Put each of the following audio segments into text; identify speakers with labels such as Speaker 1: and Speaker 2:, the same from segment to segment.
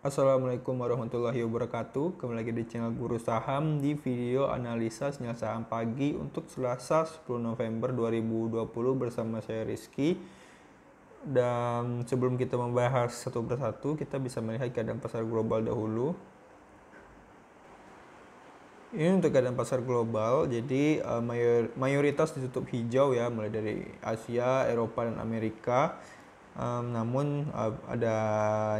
Speaker 1: Assalamualaikum warahmatullahi wabarakatuh. Kembali lagi di channel Guru Saham di video analisa sinyal saham pagi untuk Selasa 10 November 2020 bersama saya Rizky. Dan sebelum kita membahas satu persatu, kita bisa melihat keadaan pasar global dahulu. Ini untuk keadaan pasar global, jadi eh, mayoritas ditutup hijau ya, mulai dari Asia, Eropa, dan Amerika Um, namun uh, ada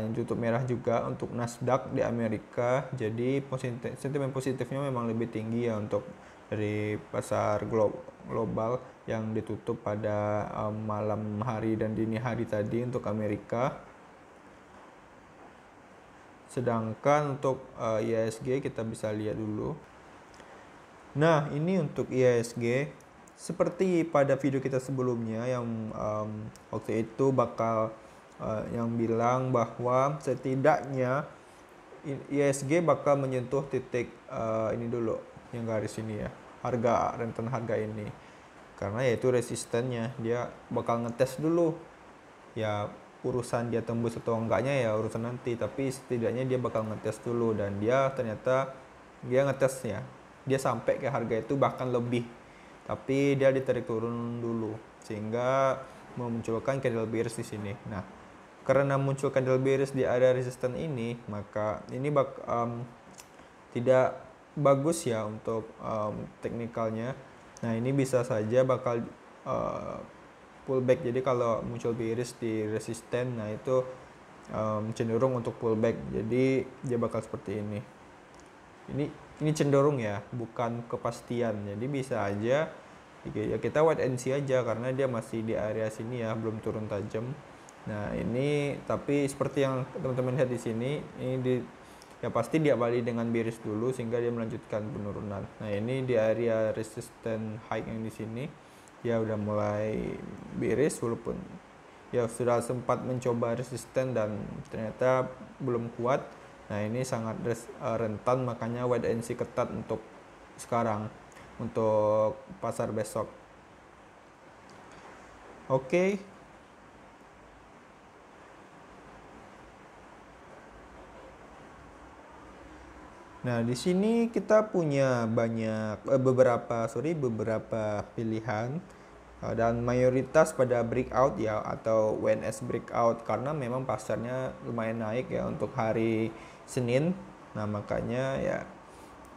Speaker 1: yang tutup merah juga untuk Nasdaq di Amerika. Jadi positif, sentimen positifnya memang lebih tinggi ya untuk dari pasar global yang ditutup pada um, malam hari dan dini hari tadi untuk Amerika. Sedangkan untuk uh, eh, ISG kita bisa lihat dulu. Nah, ini untuk ISG seperti pada video kita sebelumnya yang um, waktu itu bakal uh, yang bilang bahwa setidaknya ISG bakal menyentuh titik uh, ini dulu yang garis ini ya harga rentan harga ini karena yaitu resistennya dia bakal ngetes dulu ya urusan dia tembus atau enggaknya ya urusan nanti tapi setidaknya dia bakal ngetes dulu dan dia ternyata dia ngetes ya dia sampai ke harga itu bahkan lebih tapi dia ditarik turun dulu sehingga memunculkan candle bearish di sini. Nah, karena muncul candle bearish di area resistance ini, maka ini bak um, tidak bagus ya untuk um, teknikalnya. Nah, ini bisa saja bakal uh, e, pullback. Jadi kalau muncul bearish di resistance, nah itu um, cenderung untuk pullback. Jadi dia bakal seperti ini. Ini ini cenderung ya bukan kepastian jadi bisa aja ya, ya kita wait and see aja karena dia masih di area sini ya belum turun tajam nah ini tapi seperti yang teman-teman lihat di sini ini di ya pasti dia balik dengan bearish dulu sehingga dia melanjutkan penurunan nah ini di area resisten high yang di sini ya udah mulai bearish walaupun ya sudah sempat mencoba resisten dan ternyata belum kuat Nah ini sangat eh, rentan makanya wait and see ketat untuk sekarang untuk pasar besok. Oke. Okay. Nah, di sini kita punya banyak eh, beberapa sorry beberapa pilihan eh, dan mayoritas pada breakout ya atau WNS breakout karena memang pasarnya lumayan naik ya untuk hari Senin nah makanya ya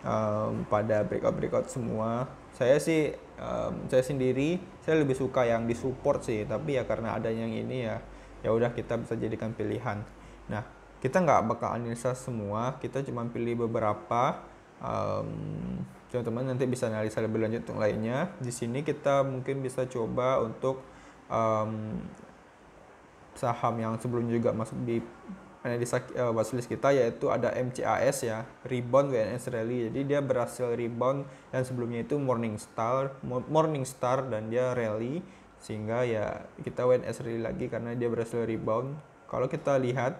Speaker 1: um, pada breakout breakout semua saya sih um, saya sendiri saya lebih suka yang disupport sih tapi ya karena ada yang ini ya ya udah kita bisa jadikan pilihan nah kita nggak bakal analisa semua kita cuma pilih beberapa um, teman-teman nanti bisa analisa lebih lanjut untuk lainnya di sini kita mungkin bisa coba untuk um, saham yang sebelumnya juga masuk di analisa uh, watchlist kita yaitu ada MCAS ya rebound WNS Rally jadi dia berhasil rebound dan sebelumnya itu morning star morning star dan dia rally sehingga ya kita WNS Rally lagi karena dia berhasil rebound kalau kita lihat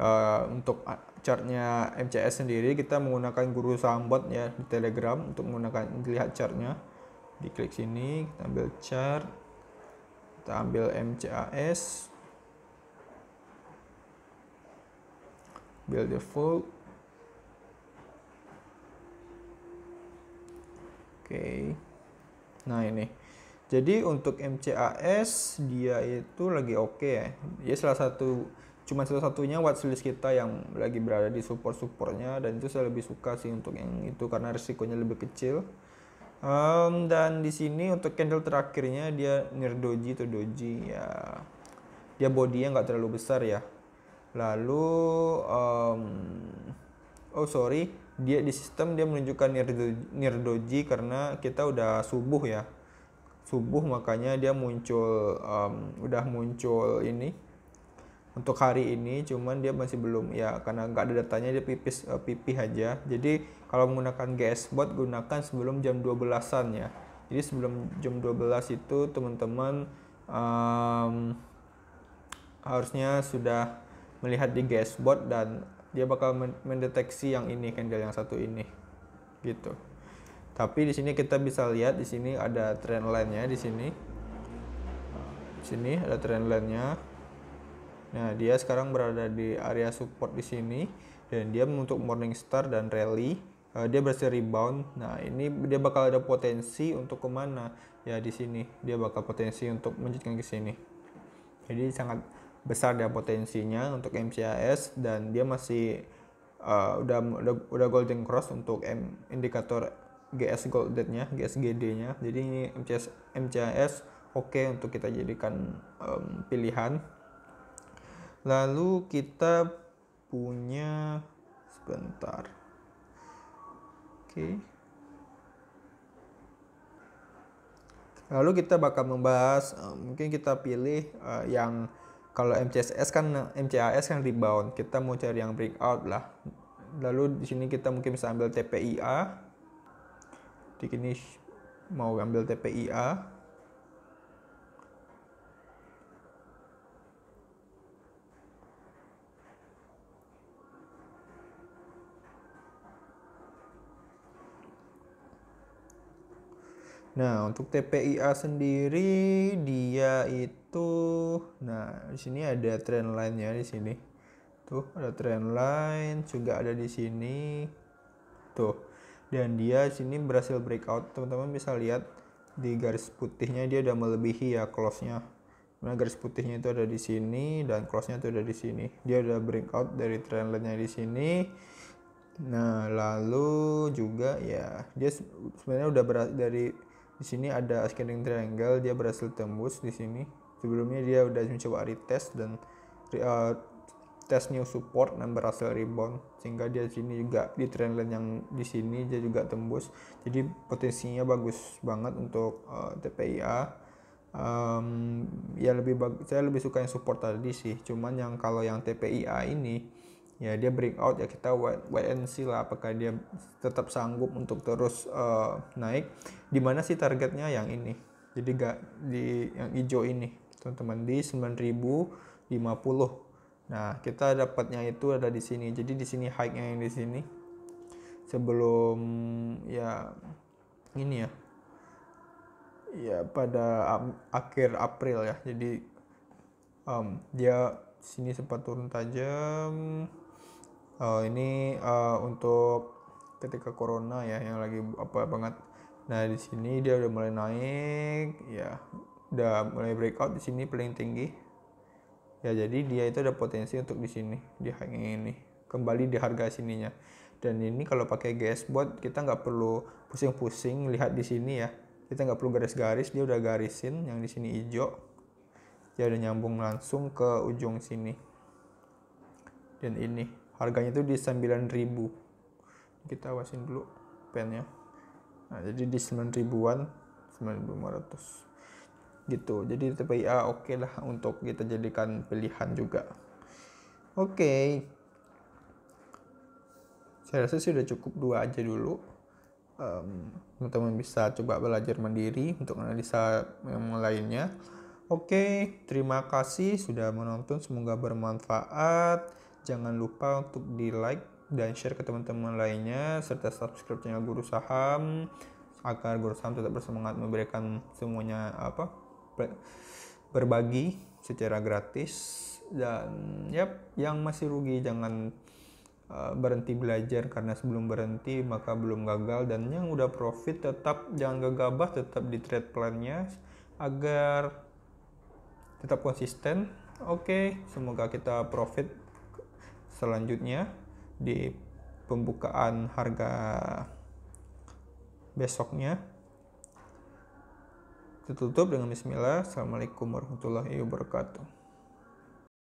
Speaker 1: uh, untuk chartnya MCAS sendiri kita menggunakan guru sambot ya di Telegram untuk menggunakan lihat chartnya diklik sini kita ambil chart kita ambil MCAS build the full, Oke. Okay. Nah, ini. Jadi untuk MCAS dia itu lagi oke okay ya. Dia salah satu cuma satu-satunya watchlist kita yang lagi berada di support-supportnya dan itu saya lebih suka sih untuk yang itu karena risikonya lebih kecil. Um, dan di sini untuk candle terakhirnya dia near doji atau doji ya dia bodinya nggak terlalu besar ya lalu um, oh sorry dia di sistem dia menunjukkan nirdoji karena kita udah subuh ya subuh makanya dia muncul um, udah muncul ini untuk hari ini cuman dia masih belum ya karena nggak ada datanya dia pipis uh, pipih aja jadi kalau menggunakan GS bot gunakan sebelum jam 12-an ya jadi sebelum jam 12 itu teman-teman um, harusnya sudah melihat di dashboard dan dia bakal mendeteksi yang ini candle yang satu ini gitu tapi di sini kita bisa lihat di sini ada trend line nya di sini di sini ada trend line nya nah dia sekarang berada di area support di sini dan dia untuk morning star dan rally eh, dia berhasil rebound nah ini dia bakal ada potensi untuk kemana ya di sini dia bakal potensi untuk menjadikan ke sini jadi sangat besar dia potensinya untuk MCAS dan dia masih uh, udah, udah udah golden cross untuk M, indikator GS goldednya GSGD-nya. Jadi ini MCAS MCAS oke okay untuk kita jadikan um, pilihan. Lalu kita punya sebentar. Oke. Okay. Lalu kita bakal membahas uh, mungkin kita pilih uh, yang kalau MCSS kan MCAS kan rebound kita mau cari yang breakout lah lalu di sini kita mungkin bisa ambil TPIA di sini mau ambil TPIA Nah, untuk TPIA sendiri dia itu nah, di sini ada trend line nya di sini. Tuh, ada trend line juga ada di sini. Tuh. Dan dia di sini berhasil breakout. Teman-teman bisa lihat di garis putihnya dia udah melebihi ya close-nya. Nah, garis putihnya itu ada di sini dan close-nya itu ada di sini. Dia udah breakout dari trend line-nya di sini. Nah, lalu juga ya dia sebenarnya udah berat dari di sini ada ascending triangle dia berhasil tembus di sini sebelumnya dia udah mencoba retest dan uh, eh, test new support dan berhasil rebound sehingga dia di sini juga di trendline yang di sini dia juga tembus jadi potensinya bagus banget untuk uh, eh, TPIA um, ya lebih saya lebih suka yang support tadi sih cuman yang kalau yang TPIA ini ya dia break out ya kita wait, wait and see lah apakah dia tetap sanggup untuk terus uh, naik di mana sih targetnya yang ini jadi gak di yang hijau ini teman-teman di 9050 nah kita dapatnya itu ada di sini jadi di sini high-nya yang di sini sebelum ya ini ya ya pada akhir April ya jadi um, dia sini sempat turun tajam uh, ini uh, untuk ketika corona ya yang lagi apa banget nah di sini dia udah mulai naik ya udah mulai breakout di sini paling tinggi ya jadi dia itu ada potensi untuk di sini di ini kembali di harga sininya dan ini kalau pakai gas bot kita nggak perlu pusing-pusing lihat di sini ya kita nggak perlu garis-garis dia udah garisin yang di sini hijau dia udah nyambung langsung ke ujung sini dan ini harganya itu di 9000 kita awasin dulu pennya nah jadi di 9000-an 9500 gitu jadi TPA oke okay lah untuk kita jadikan pilihan juga oke okay. saya rasa sih udah cukup dua aja dulu teman-teman um, bisa coba belajar mandiri untuk analisa yang lainnya oke okay, terima kasih sudah menonton semoga bermanfaat Jangan lupa untuk di like dan share ke teman-teman lainnya serta subscribe channel Guru Saham agar Guru Saham tetap bersemangat memberikan semuanya apa berbagi secara gratis dan yap yang masih rugi jangan uh, berhenti belajar karena sebelum berhenti maka belum gagal dan yang udah profit tetap jangan gegabah tetap di trade plannya agar tetap konsisten oke okay, semoga kita profit selanjutnya di pembukaan harga besoknya ditutup dengan bismillah assalamualaikum warahmatullahi wabarakatuh